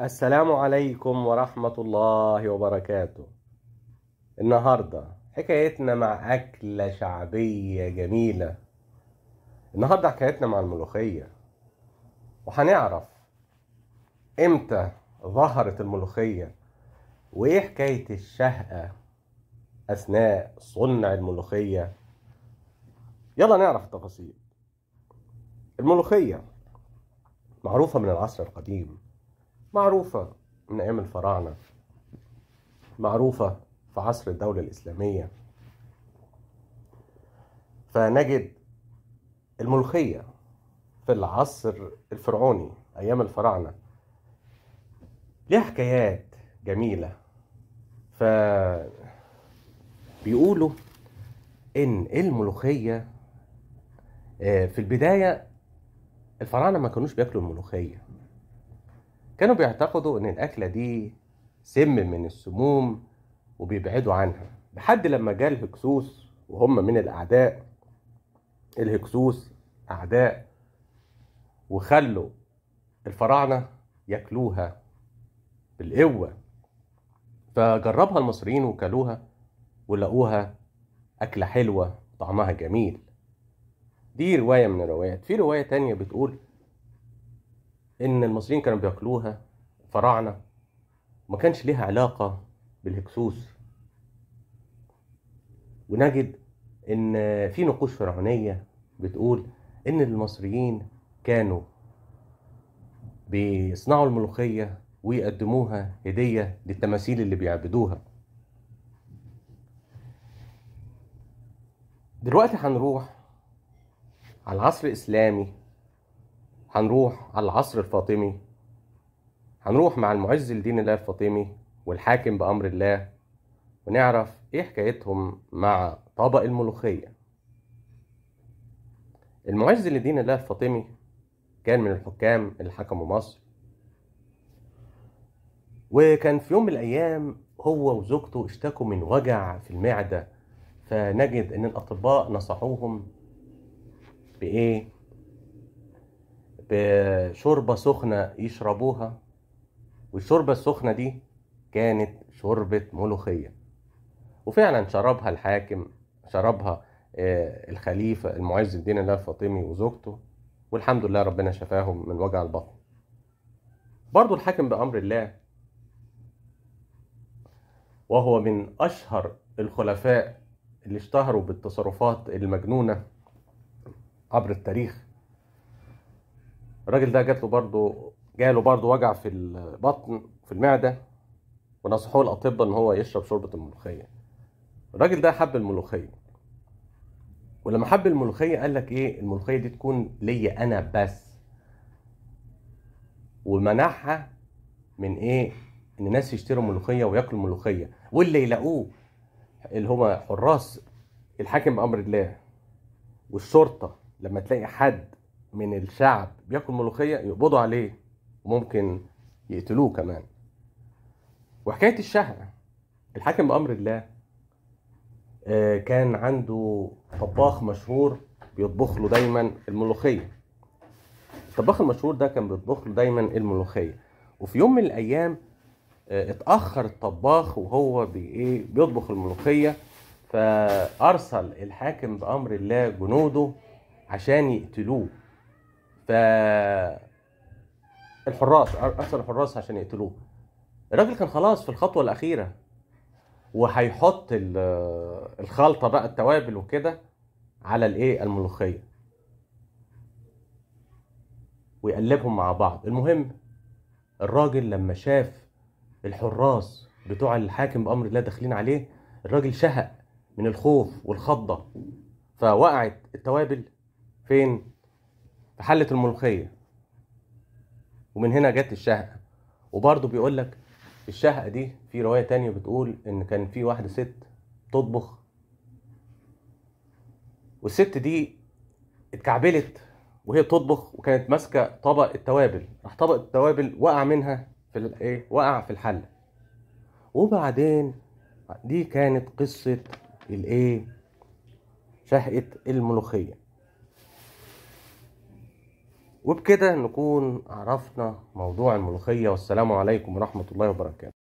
السلام عليكم ورحمة الله وبركاته النهاردة حكايتنا مع أكلة شعبية جميلة النهاردة حكايتنا مع الملوخية وهنعرف إمتى ظهرت الملوخية وإيه حكاية الشهقة أثناء صنع الملوخية يلا نعرف التفاصيل الملوخية معروفة من العصر القديم معروفة من أيام الفراعنة معروفة في عصر الدولة الإسلامية فنجد الملوخية في العصر الفرعوني أيام الفراعنة ليها حكايات جميلة ف بيقولوا إن الملوخية آه، في البداية الفراعنة ما كانوش بياكلوا الملوخية كانوا بيعتقدوا إن الأكلة دي سم من السموم وبيبعدوا عنها لحد لما جاء الهكسوس وهم من الأعداء الهكسوس أعداء وخلوا الفراعنة ياكلوها بالقوة فجربها المصريين وكلوها ولقوها أكلة حلوة طعمها جميل دي رواية من الروايات في رواية تانية بتقول ان المصريين كانوا بياكلوها فراعنه ما كانش ليها علاقه بالهكسوس ونجد ان في نقوش فرعونيه بتقول ان المصريين كانوا بيصنعوا الملوخيه ويقدموها هديه للتماثيل اللي بيعبدوها دلوقتي هنروح على العصر الاسلامي هنروح على العصر الفاطمي هنروح مع المعز لدين الله الفاطمي والحاكم بأمر الله ونعرف إيه حكايتهم مع طبق الملوخية المعز لدين الله الفاطمي كان من الحكام اللي حكموا مصر وكان في يوم من الأيام هو وزوجته اشتكوا من وجع في المعدة فنجد إن الأطباء نصحوهم بإيه؟ بشوربة سخنة يشربوها والشوربة السخنة دي كانت شوربة ملوخية وفعلا شربها الحاكم شربها آه، الخليفة المعز الدين الله الفاطمي وزوجته والحمد لله ربنا شفاهم من وجع البطن برضو الحاكم بأمر الله وهو من أشهر الخلفاء اللي اشتهروا بالتصرفات المجنونة عبر التاريخ الراجل ده جات له برضه جاله برضه وجع في البطن في المعده ونصحوه الاطباء ان هو يشرب شوربه الملوخيه الراجل ده حب الملوخيه ولما حب الملوخيه قال لك ايه الملوخيه دي تكون ليا انا بس ومنعها من ايه ان الناس يشتروا ملوخيه وياكلوا ملوخيه واللي يلاقوه اللي هما حراس الحاكم بامر الله والشرطه لما تلاقي حد من الشعب بياكل ملوخيه يقبضوا عليه وممكن يقتلوه كمان وحكايه الشهقه الحاكم بامر الله آه، كان عنده طباخ مشهور بيطبخ له دايما الملوخيه الطباخ المشهور ده كان بيطبخ له دايما الملوخيه وفي يوم من الايام آه، اتاخر الطباخ وهو إيه، بيطبخ الملوخيه فارسل الحاكم بامر الله جنوده عشان يقتلوه ف الحراس ارسل الحراس عشان يقتلوه الراجل كان خلاص في الخطوه الاخيره وهيحط الخلطه بقى التوابل وكده على الايه الملوخيه ويقلبهم مع بعض المهم الراجل لما شاف الحراس بتوع الحاكم بامر الله داخلين عليه الراجل شهق من الخوف والخضه فوقعت التوابل فين في حله الملوخيه ومن هنا جت الشهقه وبرضه بيقول لك الشهقه دي في روايه تانية بتقول ان كان في واحده ست تطبخ والست دي اتكعبلت وهي بتطبخ وكانت ماسكه طبق التوابل راح طبق التوابل وقع منها في الايه وقع في الحله وبعدين دي كانت قصه الايه شهقه الملوخيه وبكده نكون عرفنا موضوع الملوخية والسلام عليكم ورحمة الله وبركاته